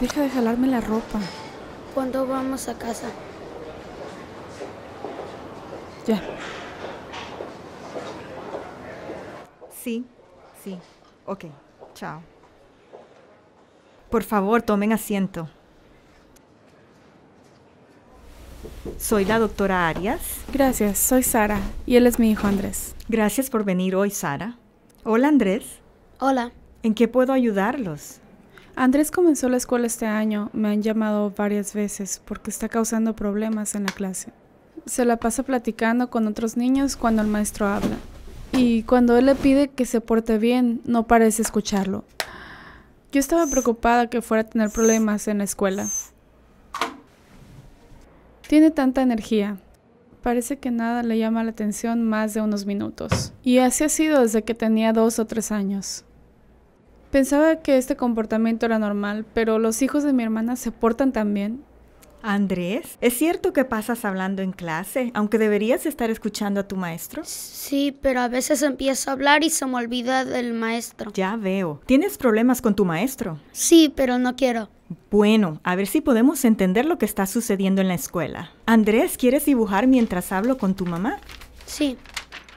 Deja de jalarme la ropa. ¿Cuándo vamos a casa? Ya. Sí, sí. Ok, chao. Por favor, tomen asiento. Soy la doctora Arias. Gracias, soy Sara y él es mi hijo Andrés. Gracias por venir hoy, Sara. Hola, Andrés. Hola. ¿En qué puedo ayudarlos? Andrés comenzó la escuela este año, me han llamado varias veces porque está causando problemas en la clase. Se la pasa platicando con otros niños cuando el maestro habla. Y cuando él le pide que se porte bien, no parece escucharlo. Yo estaba preocupada que fuera a tener problemas en la escuela. Tiene tanta energía. Parece que nada le llama la atención más de unos minutos. Y así ha sido desde que tenía dos o tres años. Pensaba que este comportamiento era normal, pero los hijos de mi hermana se portan también. Andrés, ¿es cierto que pasas hablando en clase, aunque deberías estar escuchando a tu maestro? Sí, pero a veces empiezo a hablar y se me olvida del maestro. Ya veo. ¿Tienes problemas con tu maestro? Sí, pero no quiero. Bueno, a ver si podemos entender lo que está sucediendo en la escuela. Andrés, ¿quieres dibujar mientras hablo con tu mamá? Sí.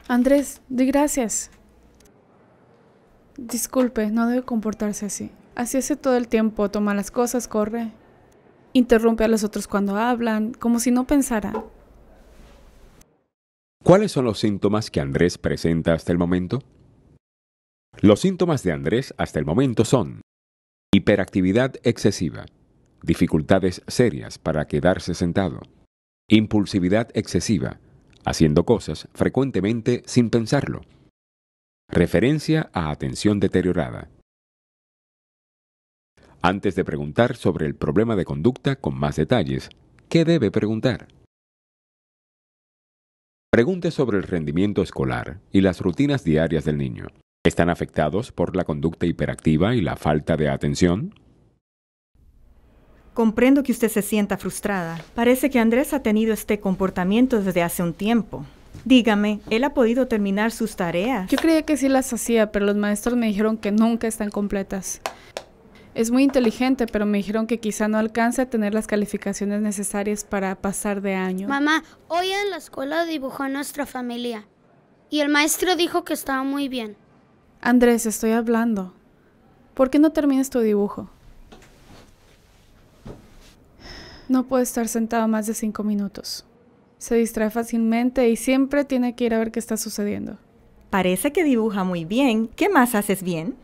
Andrés, di gracias. Disculpe, no debe comportarse así. Así hace todo el tiempo, toma las cosas, corre. Interrumpe a los otros cuando hablan, como si no pensara. ¿Cuáles son los síntomas que Andrés presenta hasta el momento? Los síntomas de Andrés hasta el momento son hiperactividad excesiva, dificultades serias para quedarse sentado, impulsividad excesiva, haciendo cosas frecuentemente sin pensarlo, Referencia a atención deteriorada. Antes de preguntar sobre el problema de conducta con más detalles, ¿qué debe preguntar? Pregunte sobre el rendimiento escolar y las rutinas diarias del niño. ¿Están afectados por la conducta hiperactiva y la falta de atención? Comprendo que usted se sienta frustrada. Parece que Andrés ha tenido este comportamiento desde hace un tiempo. Dígame, ¿él ha podido terminar sus tareas? Yo creía que sí las hacía, pero los maestros me dijeron que nunca están completas. Es muy inteligente, pero me dijeron que quizá no alcance a tener las calificaciones necesarias para pasar de año. Mamá, hoy en la escuela dibujó a nuestra familia y el maestro dijo que estaba muy bien. Andrés, estoy hablando. ¿Por qué no terminas tu dibujo? No puedo estar sentado más de cinco minutos se distrae fácilmente y siempre tiene que ir a ver qué está sucediendo. Parece que dibuja muy bien. ¿Qué más haces bien?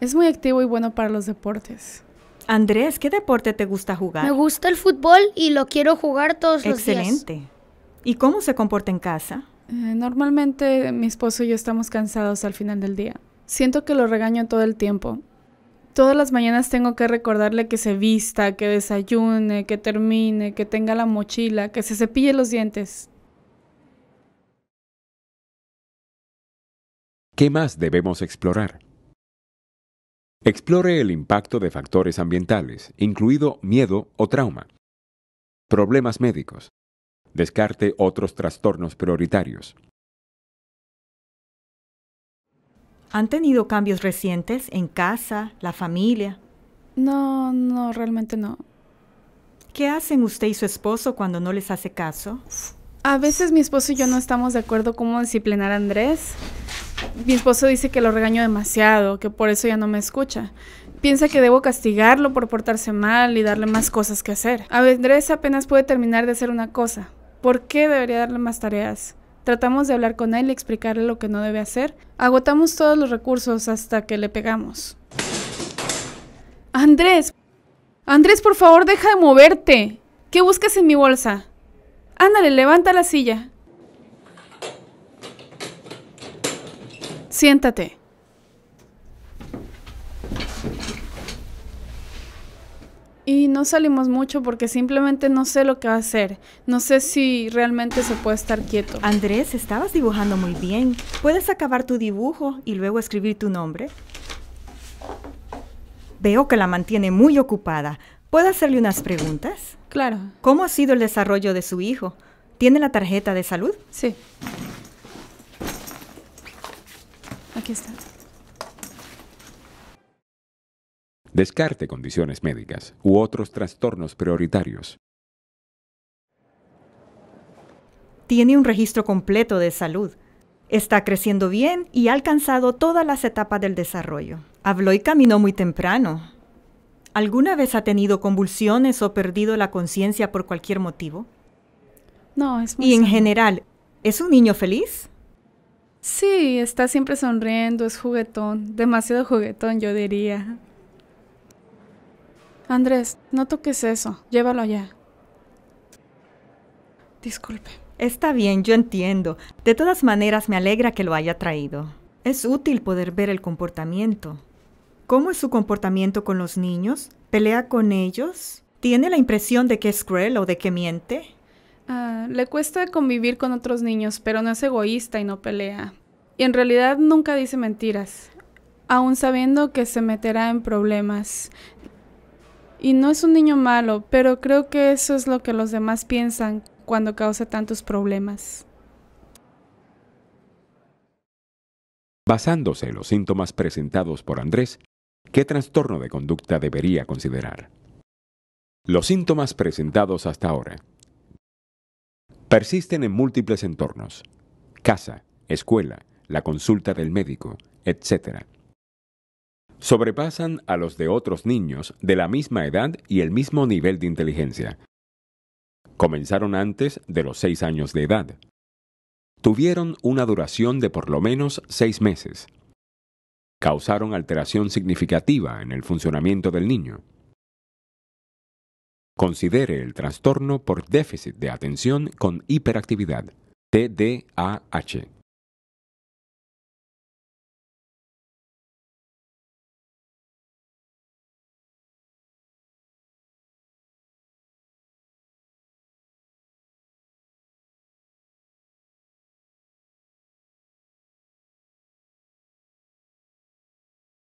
Es muy activo y bueno para los deportes. Andrés, ¿qué deporte te gusta jugar? Me gusta el fútbol y lo quiero jugar todos los días. Excelente. ¿Y cómo se comporta en casa? Eh, normalmente mi esposo y yo estamos cansados al final del día. Siento que lo regaño todo el tiempo. Todas las mañanas tengo que recordarle que se vista, que desayune, que termine, que tenga la mochila, que se cepille los dientes. ¿Qué más debemos explorar? Explore el impacto de factores ambientales, incluido miedo o trauma, problemas médicos. Descarte otros trastornos prioritarios. ¿Han tenido cambios recientes en casa, la familia? No, no, realmente no. ¿Qué hacen usted y su esposo cuando no les hace caso? A veces mi esposo y yo no estamos de acuerdo cómo disciplinar a Andrés. Mi esposo dice que lo regaño demasiado, que por eso ya no me escucha. Piensa que debo castigarlo por portarse mal y darle más cosas que hacer. A Andrés apenas puede terminar de hacer una cosa. ¿Por qué debería darle más tareas? Tratamos de hablar con él y explicarle lo que no debe hacer. Agotamos todos los recursos hasta que le pegamos. Andrés, Andrés, por favor, deja de moverte. ¿Qué buscas en mi bolsa? Ándale, levanta la silla. Siéntate. no salimos mucho porque simplemente no sé lo que va a hacer. No sé si realmente se puede estar quieto. Andrés, estabas dibujando muy bien. ¿Puedes acabar tu dibujo y luego escribir tu nombre? Veo que la mantiene muy ocupada. ¿Puedo hacerle unas preguntas? Claro. ¿Cómo ha sido el desarrollo de su hijo? ¿Tiene la tarjeta de salud? Sí. Aquí está. Descarte condiciones médicas u otros trastornos prioritarios. Tiene un registro completo de salud. Está creciendo bien y ha alcanzado todas las etapas del desarrollo. Habló y caminó muy temprano. ¿Alguna vez ha tenido convulsiones o perdido la conciencia por cualquier motivo? No, es muy... Y en general, ¿es un niño feliz? Sí, está siempre sonriendo, es juguetón, demasiado juguetón yo diría. Andrés, no toques eso. Llévalo allá. Disculpe. Está bien, yo entiendo. De todas maneras, me alegra que lo haya traído. Es útil poder ver el comportamiento. ¿Cómo es su comportamiento con los niños? ¿Pelea con ellos? ¿Tiene la impresión de que es cruel o de que miente? Ah, le cuesta convivir con otros niños, pero no es egoísta y no pelea. Y en realidad nunca dice mentiras, aun sabiendo que se meterá en problemas. Y no es un niño malo, pero creo que eso es lo que los demás piensan cuando causa tantos problemas. Basándose en los síntomas presentados por Andrés, ¿qué trastorno de conducta debería considerar? Los síntomas presentados hasta ahora persisten en múltiples entornos, casa, escuela, la consulta del médico, etc., sobrepasan a los de otros niños de la misma edad y el mismo nivel de inteligencia. Comenzaron antes de los seis años de edad. Tuvieron una duración de por lo menos seis meses. Causaron alteración significativa en el funcionamiento del niño. Considere el trastorno por déficit de atención con hiperactividad, TDAH.